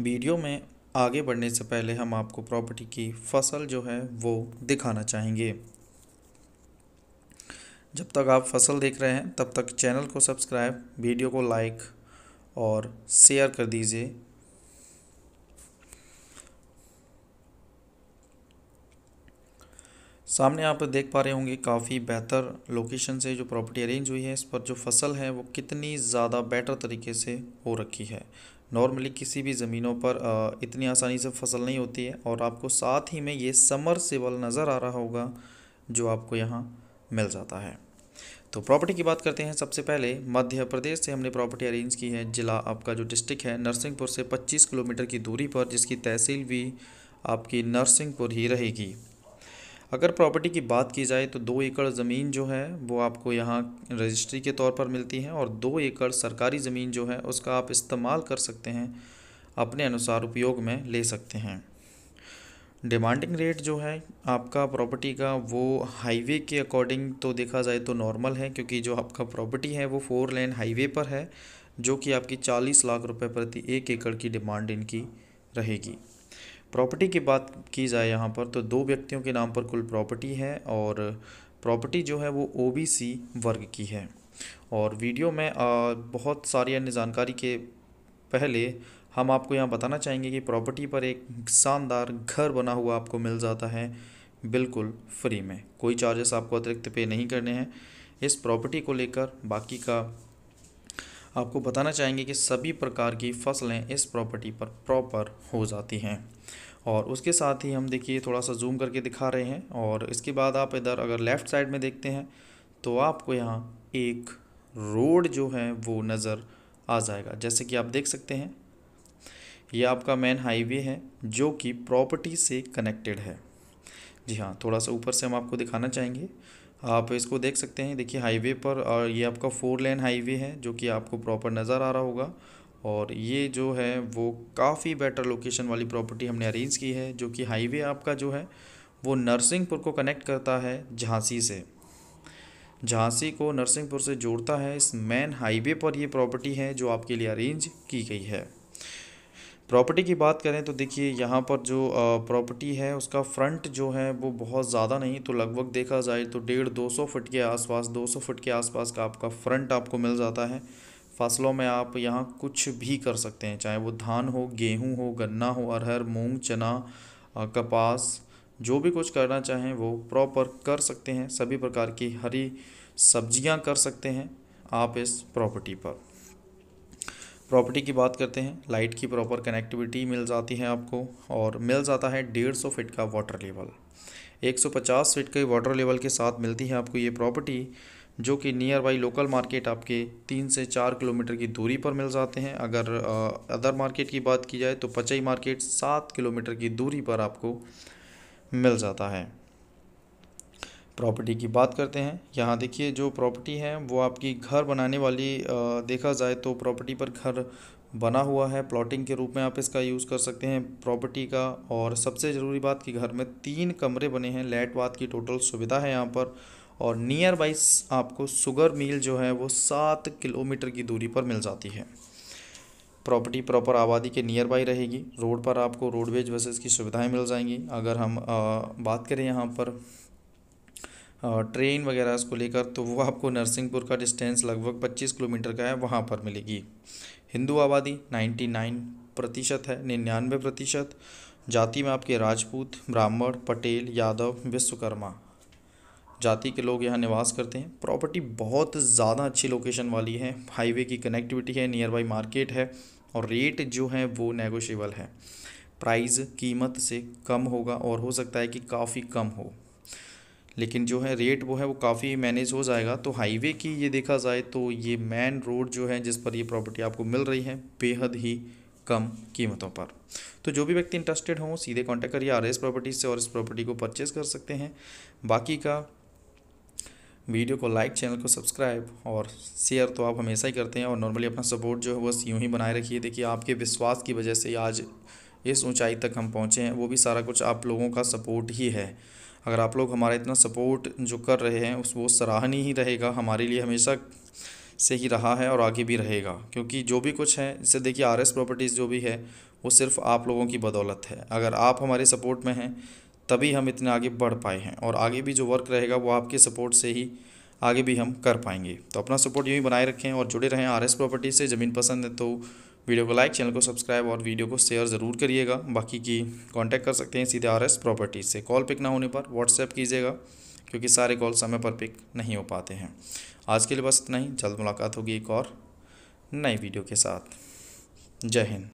video में आगे बढ़ने से पहले हम आपको प्रॉपर्टी की फसल जो है वो दिखाना चाहेंगे जब तक आप फसल देख रहे हैं तब तक चैनल को सब्सक्राइब वीडियो को लाइक और शेयर कर दीजिए सामने आप देख पा रहे होंगे काफ़ी बेहतर लोकेशन से जो प्रॉपर्टी अरेंज हुई है इस पर जो फसल है वो कितनी ज़्यादा बेटर तरीके से हो रखी है नॉर्मली किसी भी ज़मीनों पर इतनी आसानी से फसल नहीं होती है और आपको साथ ही में ये समर सिबल नज़र आ रहा होगा जो आपको यहाँ मिल जाता है तो प्रॉपर्टी की बात करते हैं सबसे पहले मध्य प्रदेश से हमने प्रॉपर्टी अरेंज की है ज़िला आपका जो डिस्ट्रिक्ट है नरसिंहपुर से 25 किलोमीटर की दूरी पर जिसकी तहसील भी आपकी नरसिंहपुर ही रहेगी अगर प्रॉपर्टी की बात की जाए तो दो एकड़ ज़मीन जो है वो आपको यहाँ रजिस्ट्री के तौर पर मिलती है और दो एकड़ सरकारी ज़मीन जो है उसका आप इस्तेमाल कर सकते हैं अपने अनुसार उपयोग में ले सकते हैं डिमांडिंग रेट जो है आपका प्रॉपर्टी का वो हाईवे के अकॉर्डिंग तो देखा जाए तो नॉर्मल है क्योंकि जो आपका प्रॉपर्टी है वो फोर लेन हाईवे पर है जो कि आपकी चालीस लाख रुपए प्रति एक एकड़ की डिमांड इनकी रहेगी प्रॉपर्टी की बात की जाए यहाँ पर तो दो व्यक्तियों के नाम पर कुल प्रॉपर्टी है और प्रॉपर्टी जो है वो ओबीसी वर्ग की है और वीडियो में बहुत सारी अन्य जानकारी के पहले हम आपको यहाँ बताना चाहेंगे कि प्रॉपर्टी पर एक शानदार घर बना हुआ आपको मिल जाता है बिल्कुल फ्री में कोई चार्जेस आपको अतिरिक्त पे नहीं करने हैं इस प्रॉपर्टी को लेकर बाकी का आपको बताना चाहेंगे कि सभी प्रकार की फसलें इस प्रॉपर्टी पर प्रॉपर हो जाती हैं और उसके साथ ही हम देखिए थोड़ा सा जूम करके दिखा रहे हैं और इसके बाद आप इधर अगर लेफ़्ट साइड में देखते हैं तो आपको यहाँ एक रोड जो है वो नज़र आ जाएगा जैसे कि आप देख सकते हैं ये आपका मेन हाईवे है जो कि प्रॉपर्टी से कनेक्टेड है जी हाँ थोड़ा सा ऊपर से हम आपको दिखाना चाहेंगे आप इसको देख सकते हैं देखिए हाईवे पर और ये आपका फोर लेन हाईवे है जो कि आपको प्रॉपर नज़र आ रहा होगा और ये जो है वो काफ़ी बेटर लोकेशन वाली प्रॉपर्टी हमने अरेंज की है जो कि हाईवे आपका जो है वो नरसिंहपुर को कनेक्ट करता है झांसी से झांसी को नरसिंहपुर से जोड़ता है इस मेन हाईवे पर ये प्रॉपर्टी है जो आपके लिए अरेंज की गई है प्रॉपर्टी की बात करें तो देखिए यहाँ पर जो प्रॉपर्टी है उसका फ्रंट जो है वो बहुत ज़्यादा नहीं तो लगभग देखा जाए तो डेढ़ दो सौ फुट के आसपास दो सौ फुट के आसपास का आपका फ्रंट आपको मिल जाता है फसलों में आप यहाँ कुछ भी कर सकते हैं चाहे वो धान हो गेहूँ हो गन्ना हो अरहर मूंग चना कपास जो भी कुछ करना चाहें वो प्रॉपर कर सकते हैं सभी प्रकार की हरी सब्जियाँ कर सकते हैं आप इस प्रॉपर्टी पर प्रॉपर्टी की बात करते हैं लाइट की प्रॉपर कनेक्टिविटी मिल जाती है आपको और मिल जाता है डेढ़ सौ फिट का वाटर लेवल एक सौ पचास फिट के वाटर लेवल के साथ मिलती है आपको ये प्रॉपर्टी जो कि नियर बाई लोकल मार्केट आपके तीन से चार किलोमीटर की दूरी पर मिल जाते हैं अगर अदर मार्केट की बात की जाए तो पचई मार्केट सात किलोमीटर की दूरी पर आपको मिल जाता है प्रॉपर्टी की बात करते हैं यहाँ देखिए जो प्रॉपर्टी है वो आपकी घर बनाने वाली देखा जाए तो प्रॉपर्टी पर घर बना हुआ है प्लॉटिंग के रूप में आप इसका यूज़ कर सकते हैं प्रॉपर्टी का और सबसे ज़रूरी बात कि घर में तीन कमरे बने हैं लैट बात की टोटल सुविधा है यहाँ पर और नियर बाई आपको शुगर मिल जो है वो सात किलोमीटर की दूरी पर मिल जाती है प्रॉपर्टी प्रॉपर आबादी के नियर बाई रहेगी रोड पर आपको रोडवेज बसेस की सुविधाएं मिल जाएंगी अगर हम आ, बात करें यहाँ पर ट्रेन वगैरह को लेकर तो वो आपको नरसिंहपुर का डिस्टेंस लगभग 25 किलोमीटर का है वहाँ पर मिलेगी हिंदू आबादी 99 प्रतिशत है निन्यानवे प्रतिशत जाति में आपके राजपूत ब्राह्मण पटेल यादव विश्वकर्मा जाति के लोग यहाँ निवास करते हैं प्रॉपर्टी बहुत ज़्यादा अच्छी लोकेशन वाली है हाईवे की कनेक्टिविटी है नियर बाई मार्केट है और रेट जो है वो नैगोशियबल है प्राइस कीमत से कम होगा और हो सकता है कि काफ़ी कम हो लेकिन जो है रेट वो है वो काफ़ी मैनेज हो जाएगा तो हाईवे की ये देखा जाए तो ये मेन रोड जो है जिस पर ये प्रॉपर्टी आपको मिल रही है बेहद ही कम कीमतों पर तो जो भी व्यक्ति इंटरेस्टेड हों सीधे कांटेक्ट करिए आर एस प्रॉपर्टीज से और इस प्रॉपर्टी को परचेज़ कर सकते हैं बाकी का वीडियो को लाइक चैनल को सब्सक्राइब और शेयर तो आप हमेशा ही करते हैं और नॉर्मली अपना सपोर्ट जो है बस यूँ ही बनाए रखिए देखिए आपके विश्वास की वजह से आज इस ऊँचाई तक हम पहुँचे हैं वो भी सारा कुछ आप लोगों का सपोर्ट ही है अगर आप लोग हमारा इतना सपोर्ट जो कर रहे हैं उस वो सराहनीय ही रहेगा हमारे लिए हमेशा से ही रहा है और आगे भी रहेगा क्योंकि जो भी कुछ है जैसे देखिए आर एस प्रॉपर्टीज़ जो भी है वो सिर्फ आप लोगों की बदौलत है अगर आप हमारे सपोर्ट में हैं तभी हम इतने आगे बढ़ पाए हैं और आगे भी जो वर्क रहेगा वो आपके सपोर्ट से ही आगे भी हम कर पाएंगे तो अपना सपोर्ट यूँ ही बनाए रखें और जुड़े रहें आर एस प्रॉपर्टी से ज़मीन पसंद है तो वीडियो को लाइक चैनल को सब्सक्राइब और वीडियो को शेयर ज़रूर करिएगा बाकी की कांटेक्ट कर सकते हैं सीधे आर एस प्रॉपर्टीज़ से कॉल पिक ना होने पर व्हाट्सएप कीजिएगा क्योंकि सारे कॉल समय पर पिक नहीं हो पाते हैं आज के लिए बस इतना ही जल्द मुलाकात होगी एक और नई वीडियो के साथ जय हिंद